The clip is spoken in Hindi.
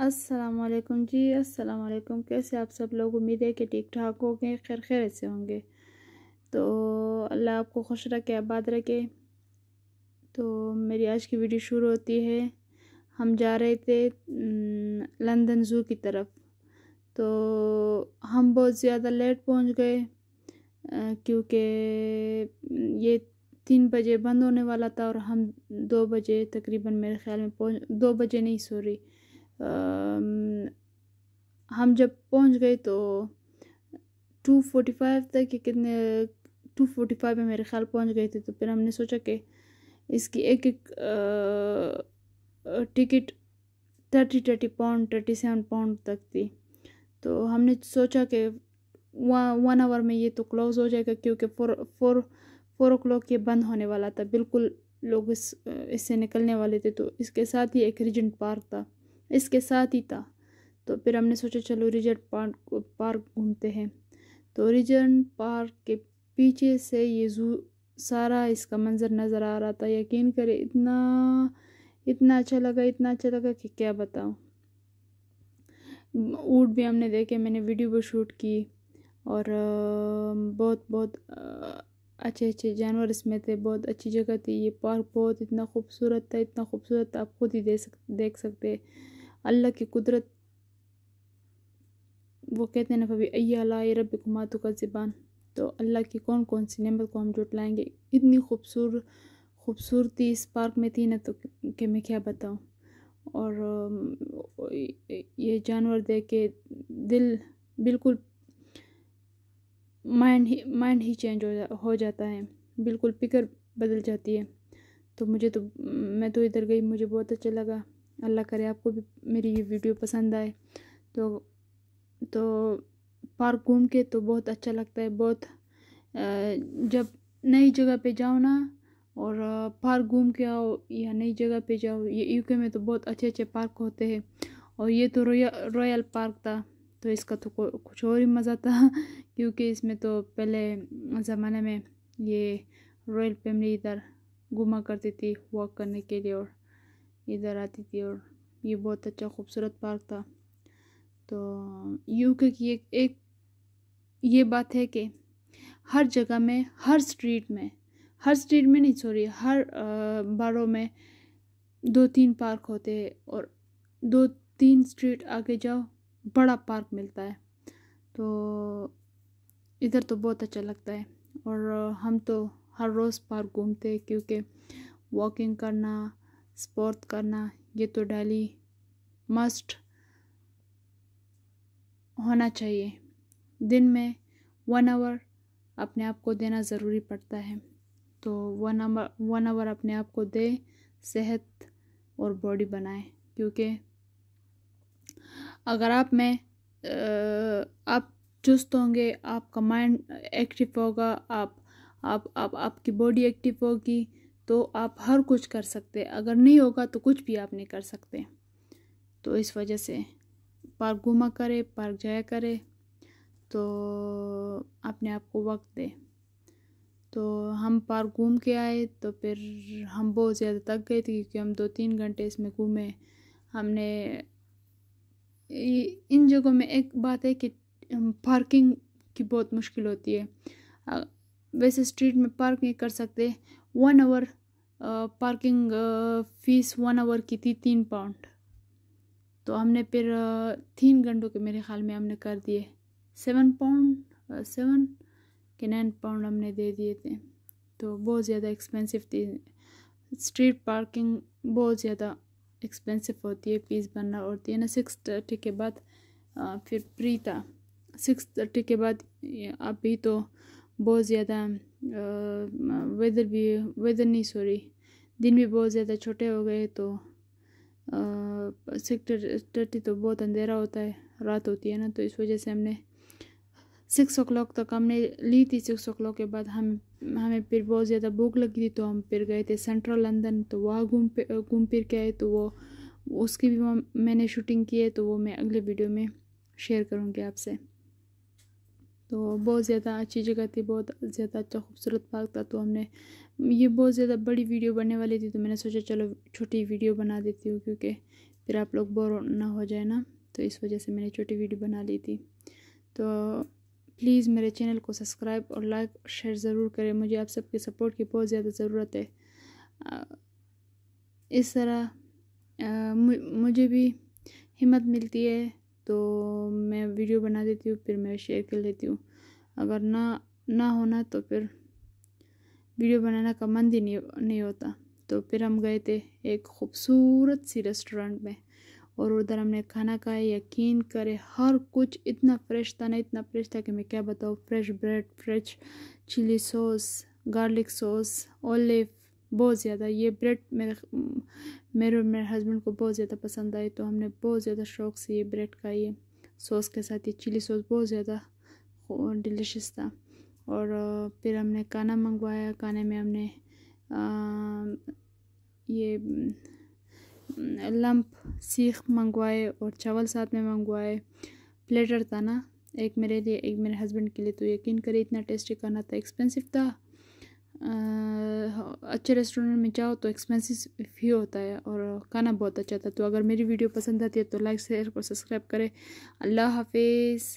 असलकम जी असलकम कैसे आप सब लोग उम्मीद है कि ठीक ठाक हो गए खैर खैर से होंगे तो अल्लाह आपको खुश रखे आबाद रखे तो मेरी आज की वीडियो शुरू होती है हम जा रहे थे लंदन ज़ू की तरफ तो हम बहुत ज़्यादा लेट पहुंच गए क्योंकि ये तीन बजे बंद होने वाला था और हम दो बजे तकरीबन मेरे ख्याल में पहुँच दो बजे नहीं सॉरी हम जब पहुंच गए तो टू फोर्टी फाइव तक कि कितने टू फोर्टी फाइव में मेरे ख्याल पहुंच गए थे तो फिर हमने सोचा कि इसकी एक एक ticket thirty thirty pound thirty seven pound तक थी तो हमने सोचा कि वन आवर में ये तो क्लोज़ हो जाएगा क्योंकि four four four o'clock ये बंद होने वाला था बिल्कुल लोग इस इससे निकलने वाले थे तो इसके साथ ही एक रिजेंट पार्क था इसके साथ ही था तो फिर हमने सोचा चलो रिजर्ट पार्क पार्क घूमते हैं तो रिजर्ट पार्क के पीछे से ये जू सारा इसका मंज़र नज़र आ रहा था यकीन करें इतना इतना अच्छा लगा इतना अच्छा लगा कि क्या बताऊँ ऊँट भी हमने देखे मैंने वीडियो भी शूट की और बहुत बहुत अच्छे अच्छे जानवर इसमें थे बहुत अच्छी जगह थी ये पार्क बहुत इतना खूबसूरत था इतना खूबसूरत था आप खुद ही देख सक देख सकते अल्लाह की कुदरत वो कहते हैं ना कभी अय्या रब कुमातु का ज़बान तो अल्लाह की कौन कौन सी नेमत को हम जुट लाएँगे इतनी खूबसूर खूबसूरती इस पार्क में थी ना तो कि मैं क्या बताऊँ और ये जानवर देख के दिल बिल्कुल माइंड ही माइंड ही चेंज हो जा हो जाता है बिल्कुल पिकर बदल जाती है तो मुझे तो मैं तो इधर गई मुझे बहुत अच्छा लगा अल्लाह करे आपको भी मेरी ये वीडियो पसंद आए तो तो पार्क घूम के तो बहुत अच्छा लगता है बहुत जब नई जगह पे जाओ ना और पार्क घूम के आओ या नई जगह पे जाओ ये यूके में तो बहुत अच्छे अच्छे पार्क होते हैं और ये तो रॉय रॉयल पार्क था तो इसका तो कुछ और ही मज़ा था क्योंकि इसमें तो पहले ज़माने में ये रॉयल फैमिली इधर घुमा करती थी वॉक करने के लिए और इधर आती थी और ये बहुत अच्छा खूबसूरत पार्क था तो यू के की एक, एक ये बात है कि हर जगह में हर स्ट्रीट में हर स्ट्रीट में नहीं सॉरी हर बारों में दो तीन पार्क होते हैं और दो तीन स्ट्रीट आगे जाओ बड़ा पार्क मिलता है तो इधर तो बहुत अच्छा लगता है और हम तो हर रोज़ पार्क घूमते हैं क्योंकि वॉकिंग करना स्पोर्ट करना ये तो डेली मस्ट होना चाहिए दिन में वन आवर अपने आप को देना ज़रूरी पड़ता है तो वन आवर वन आवर अपने आप को दे सेहत और बॉडी बनाए क्योंकि अगर आप में आप चुस्त होंगे आपका माइंड एक्टिव होगा आप आप आप आपकी बॉडी एक्टिव होगी तो आप हर कुछ कर सकते अगर नहीं होगा तो कुछ भी आप नहीं कर सकते तो इस वजह से पार्क घूमा करे पार्क जाया करे तो अपने आप को वक्त दे तो हम पार्क घूम के आए तो फिर हम बहुत ज़्यादा थक गए थे क्योंकि हम दो तीन घंटे इसमें घूमे हमने इन जगहों में एक बात है कि पार्किंग की बहुत मुश्किल होती है वैसे स्ट्रीट में पार्क नहीं कर सकते one hour parking fees one hour की थी तीन पाउंड तो हमने फिर तीन घंटों के मेरे ख्याल में हमने कर दिए सेवन पाउंड सेवन के नाइन पाउंड हमने दे दिए थे तो बहुत ज़्यादा एक्सपेंसिव थी स्ट्रीट पार्किंग बहुत ज़्यादा एक्सपेंसिव होती है फीस भरना होती है ना सिक्स थर्टी के बाद फिर प्री था सिक्स थर्टी के बाद अभी तो बहुत ज़्यादा वेदर भी वेदर नहीं सॉरी दिन भी बहुत ज़्यादा छोटे हो गए तो सेक्टर थर्टी तो बहुत अंधेरा होता है रात होती है ना तो इस वजह से हमने सिक्स ओ क्लॉक तक हमने ली थी सिक्स ओ क्लॉक के बाद हम हमें फिर बहुत ज़्यादा भूख लगी थी तो हम फिर गए थे सेंट्रल लंदन तो वहाँ घूम घूम फिर के आए तो वो उसकी भी मैंने शूटिंग की है तो वो मैं अगले वीडियो में शेयर करूँगी आपसे तो बहुत ज़्यादा अच्छी जगह थी बहुत ज़्यादा अच्छा खूबसूरत पार्क था तो हमने ये बहुत ज़्यादा बड़ी वीडियो बनने वाली थी तो मैंने सोचा चलो छोटी वीडियो बना देती हूँ क्योंकि फिर आप लोग बोर ना हो जाए ना तो इस वजह से मैंने छोटी वीडियो बना ली थी तो प्लीज़ मेरे चैनल को सब्सक्राइब और लाइक शेयर ज़रूर करें मुझे आप सबके सपोर्ट की बहुत ज़्यादा ज़रूरत है इस तरह मुझे भी हिम्मत मिलती है तो मैं वीडियो बना देती हूँ फिर मैं शेयर कर लेती हूँ अगर ना ना होना तो फिर वीडियो बनाना का मन ही नहीं नहीं होता तो फिर हम गए थे एक खूबसूरत सी रेस्टोरेंट में और उधर हमने खाना खाया यकीन करे हर कुछ इतना फ्रेश था ना इतना फ्रेश था कि मैं क्या बताऊँ fresh bread fresh chilli sauce garlic sauce olive बहुत ज़्यादा ये ब्रेड मेरे मेरे और मेरे हस्बैंड को बहुत ज़्यादा पसंद आई तो हमने बहुत ज़्यादा शौक से ये ब्रेड का ये सॉस के साथ ये चिली सॉस बहुत ज़्यादा डिलिशियस था और फिर हमने खाना मंगवाया खाने में हमने आ, ये लम्प सीख मंगवाए और चावल साथ में मंगवाए प्लेटर था ना एक मेरे लिए एक मेरे हस्बैंड के लिए तो यकीन करें इतना टेस्टी खाना था एक्सपेंसिव था अच्छे रेस्टोरेंट में जाओ तो एक्सपेंसिव फी होता है और खाना बहुत अच्छा था तो अगर मेरी वीडियो पसंद आती है तो लाइक शेयर और सब्सक्राइब करें अल्लाह हाफिज़